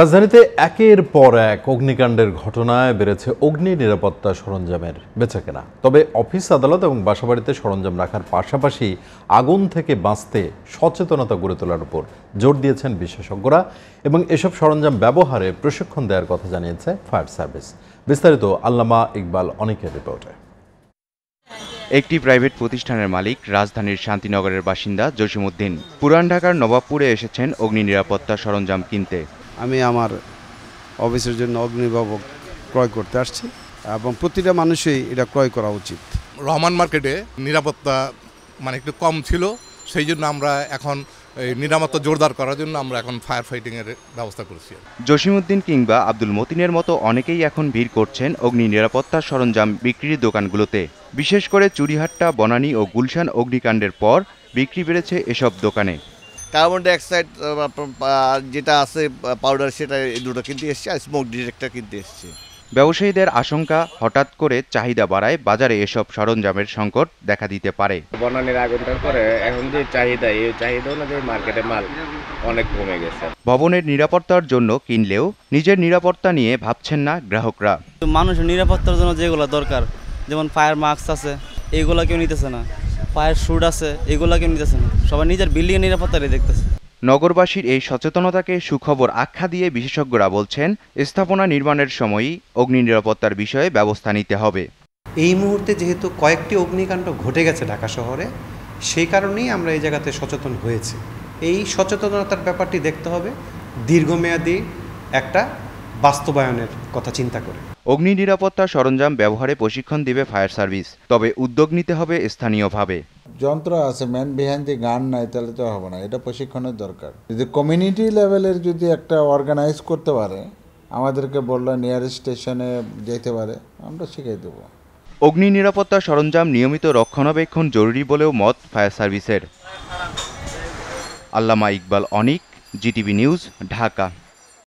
রাজধানীতে একের পর এক অগ্নিকাণ্ডের ঘটনায় বেড়েছে অগ্নি নিরাপত্তা সরঞ্জামের বেচাকেনা তবে অফিস আদালত এবং বাসাবাড়িতে সরঞ্জাম রাখার পাশাপাশি আগুন থেকে বাঁচতে সচেতনতা গড়ে তোলার উপর জোর দিয়েছেন বিশেষজ্ঞরা এবং এসব সরঞ্জাম ব্যবহারে প্রশিক্ষণ দেওয়ার কথা জানিয়েছে ফায়ার সার্ভিস বিস্তারিত আল্লামা ইকবাল অনেকের রিপোর্টে একটি প্রাইভেট প্রতিষ্ঠানের মালিক রাজধানীর শান্তিনগরের বাসিন্দা জসিমউদ্দিন পুরান ঢাকার নবাবপুরে এসেছেন অগ্নি নিরাপত্তা সরঞ্জাম কিনতে আমি আমার অফিসের জন্য অগ্নিবাবক ক্রয় করতে আসছি এবং প্রতিটা মানুষই এটা ক্রয় করা উচিত রহমান মার্কেটে নিরাপত্তা মানে একটু কম ছিল সেই জন্য আমরা এখন এই নিরাপত্তা জোরদার করার জন্য আমরা এখন ফায়ার ফাইটিংয়ের ব্যবস্থা করেছি জসিমউদ্দিন কিংবা আব্দুল মতিনের মতো অনেকেই এখন ভিড় করছেন অগ্নি নিরাপত্তা সরঞ্জাম বিক্রির দোকানগুলোতে বিশেষ করে চুরিহাট্টা বনানী ও গুলশান অগ্নিকাণ্ডের পর বিক্রি বেড়েছে এসব দোকানে কার্বন ডাইঅক্সাইড যেটা আছে পাউডার সেটা এই দুটো কিনতে এসছে আর স্মোক ডিটেক্টর কিনতে এসছে ব্যবসায়ীদের আশঙ্কা হঠাৎ করে চাহিদা বাড়ায় বাজারে এসব সরঞ্জামের সংকট দেখা দিতে পারে বনানির আগুনটার পরে এখন যে চাহিদা এই চাহিদা অনুযায়ী মার্কেটে মাল অনেক কমে গেছে ভবনের নিরাপত্তার জন্য কিনলেও নিজের নিরাপত্তা নিয়ে ভাবছেন না গ্রাহকরা মানুষের নিরাপত্তার জন্য যেগুলো দরকার যেমন ফায়ার মাস্ক আছে এগুলো কেউ নিতেছে না পায়ের শুট আছে এগুলা কেউ নিতেছে না সবাই নিজের বিল্ডিং নিরাপত্তারই দেখতেছে নগরবাসীর এই সচেতনতাকে সুখবর আখ্যা দিয়ে বিশেষজ্ঞরা বলছেন স্থাপনা নির্মাণের সময়ই অগ্নি নিরাপত্তার বিষয়ে ব্যবস্থা নিতে হবে এই মুহূর্তে যেহেতু কয়েকটি অগ্নিকাণ্ড ঘটে গেছে ঢাকা শহরে সেই কারণেই আমরা এই জায়গাতে সচেতন হয়েছি এই সচেতনতার ব্যাপারটি দেখতে হবে দীর্ঘমেয়াদী একটা বাস্তবায়নের কথা চিন্তা করে অগ্নি নিরাপত্তা সরঞ্জাম ব্যবহারে প্রশিক্ষণ দিবে ফায়ার সার্ভিস তবে উদ্যোগ নিতে হবে স্থানীয়ভাবে যন্ত্র আছে ম্যান বিহাইন্ড দি গান নাই তাহলে তো হবে না এটা প্রশিক্ষণের দরকার যদি কমিউনিটি লেভেলের যদি একটা অর্গানাইজ করতে পারে আমাদেরকে বললো নিয়ার স্টেশনে যেতে পারে আমরা শিখিয়ে দেবো অগ্নি নিরাপত্তা সরঞ্জাম নিয়মিত রক্ষণাবেক্ষণ জরুরি বলেও মত ফায়ার সার্ভিসের আল্লামা ইকবাল অনিক জিটিভি নিউজ ঢাকা